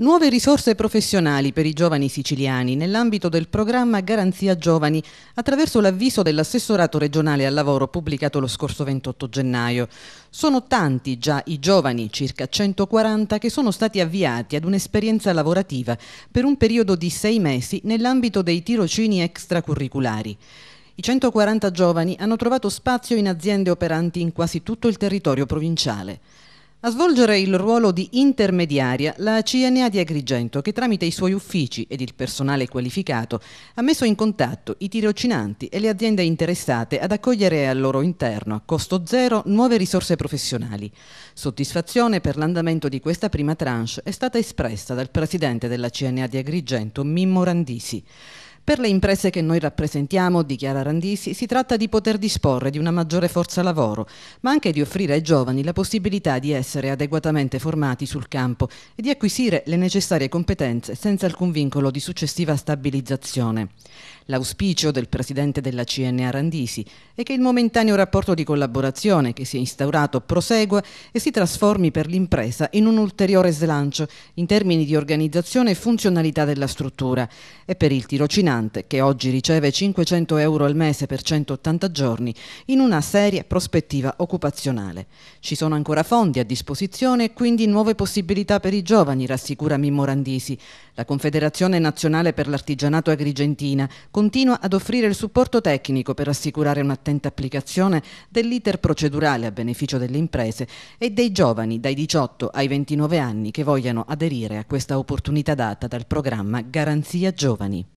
Nuove risorse professionali per i giovani siciliani nell'ambito del programma Garanzia Giovani attraverso l'avviso dell'assessorato regionale al lavoro pubblicato lo scorso 28 gennaio. Sono tanti già i giovani, circa 140, che sono stati avviati ad un'esperienza lavorativa per un periodo di sei mesi nell'ambito dei tirocini extracurriculari. I 140 giovani hanno trovato spazio in aziende operanti in quasi tutto il territorio provinciale. A svolgere il ruolo di intermediaria la CNA di Agrigento che tramite i suoi uffici ed il personale qualificato ha messo in contatto i tirocinanti e le aziende interessate ad accogliere al loro interno a costo zero nuove risorse professionali. Soddisfazione per l'andamento di questa prima tranche è stata espressa dal presidente della CNA di Agrigento Mimmo Randisi. Per le imprese che noi rappresentiamo, dichiara Randisi, si tratta di poter disporre di una maggiore forza lavoro, ma anche di offrire ai giovani la possibilità di essere adeguatamente formati sul campo e di acquisire le necessarie competenze senza alcun vincolo di successiva stabilizzazione. L'auspicio del presidente della CNA Randisi è che il momentaneo rapporto di collaborazione che si è instaurato prosegua e si trasformi per l'impresa in un ulteriore slancio in termini di organizzazione e funzionalità della struttura e per il tirocinato insegnante, che oggi riceve 500 euro al mese per 180 giorni, in una seria prospettiva occupazionale. Ci sono ancora fondi a disposizione e quindi nuove possibilità per i giovani, rassicura Mimmo Randisi. La Confederazione Nazionale per l'Artigianato Agrigentina continua ad offrire il supporto tecnico per assicurare un'attenta applicazione dell'iter procedurale a beneficio delle imprese e dei giovani dai 18 ai 29 anni che vogliano aderire a questa opportunità data dal programma Garanzia Giovani.